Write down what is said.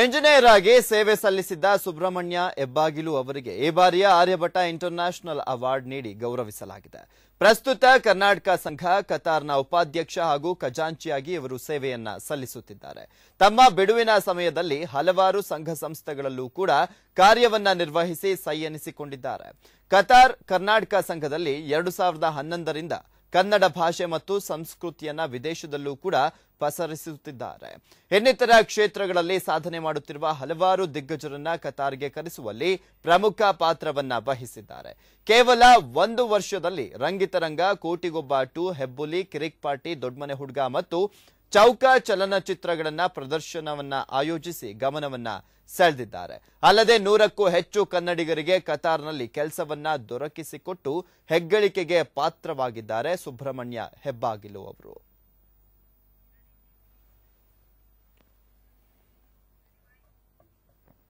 engineer ಆಗಿ ಸೇವೆ ಸಲ್ಲಿಸಿದ್ದ ಸುಬ್ರಹ್ಮಣ್ಯ ಹೆಬ್ಬಾಗಿಲು ಅವರಿಗೆ ಈ ಬಾರಿಯ ಆರ್ಯಭಟ ನ್ಯಾಷನಲ್ ಅವಾರ್ಡ್ ನೀಡಿ ಗೌರವಿಸಲಾಗಿದೆ ಪ್ರಸ್ತುತ ಕರ್ನಾಟಕ ಸಂಘ ಕತಾರ್ನ ಉಪಾಧ್ಯಕ್ಷ ಹಾಗೂ ಖಜಾಂಚಿಯಾಗಿ ಇವರು ಸೇವೆಯನ್ನ ಸಲ್ಲಿಸುತ್ತಿದ್ದಾರೆ ತಮ್ಮ ಬಿಡುವಿನ ಸಮಯದಲ್ಲಿ ಹಲವಾರು ಸಂಘ ಸಂಸ್ಥೆಗಳಲ್ಲೂ ಕೂಡ ಕಾರ್ಯವನ್ನ ನಿರ್ವಹಿಸಿ ಸೈ ಎನಿಸಿಕೊಂಡಿದ್ದಾರೆ ಕತಾರ್ ಕರ್ನಾಟಕ ಸಂಘದಲ್ಲಿ ಎರಡು ಸಾವಿರದ ಹನ್ನೊಂದರಿಂದ ಕನ್ನಡ ಭಾಷೆ ಮತ್ತು ಸಂಸ್ಕೃತಿಯನ್ನ ವಿದೇಶದಲ್ಲೂ ಕೂಡ ಪಸರಿಸುತ್ತಿದ್ದಾರೆ ಇನ್ನಿತರ ಕ್ಷೇತ್ರಗಳಲ್ಲಿ ಸಾಧನೆ ಮಾಡುತ್ತಿರುವ ಹಲವಾರು ದಿಗ್ಗಜರನ್ನ ಕತಾರ್ಗೆ ಕರೆಸುವಲ್ಲಿ ಪ್ರಮುಖ ಪಾತ್ರವನ್ನ ವಹಿಸಿದ್ದಾರೆ ಕೇವಲ ಒಂದು ವರ್ಷದಲ್ಲಿ ರಂಗಿತರಂಗ ಕೋಟಿಗೊಬ್ಬಾಟು ಹೆಬ್ಬುಲಿ ಕಿರಿಕ್ ಪಾರ್ಟಿ ದೊಡ್ಡಮನೆ ಹುಡ್ಗ ಮತ್ತು ಚೌಕ ಚಲನಚಿತ್ರಗಳನ್ನ ಪ್ರದರ್ಶನವನ್ನ ಆಯೋಜಿಸಿ ಗಮನವನ್ನ ಸೆಳೆದಿದ್ದಾರೆ ಅಲ್ಲದೆ ನೂರಕ್ಕೂ ಹೆಚ್ಚು ಕನ್ನಡಿಗರಿಗೆ ಕತಾರ್ನಲ್ಲಿ ಕೆಲಸವನ್ನ ದೊರಕಿಸಿಕೊಟ್ಟು ಹೆಗ್ಗಳಿಕೆಗೆ ಪಾತ್ರವಾಗಿದ್ದಾರೆ ಸುಬ್ರಹ್ಮಣ್ಯ ಹೆಬ್ಬಾಗಿಲು ಅವರು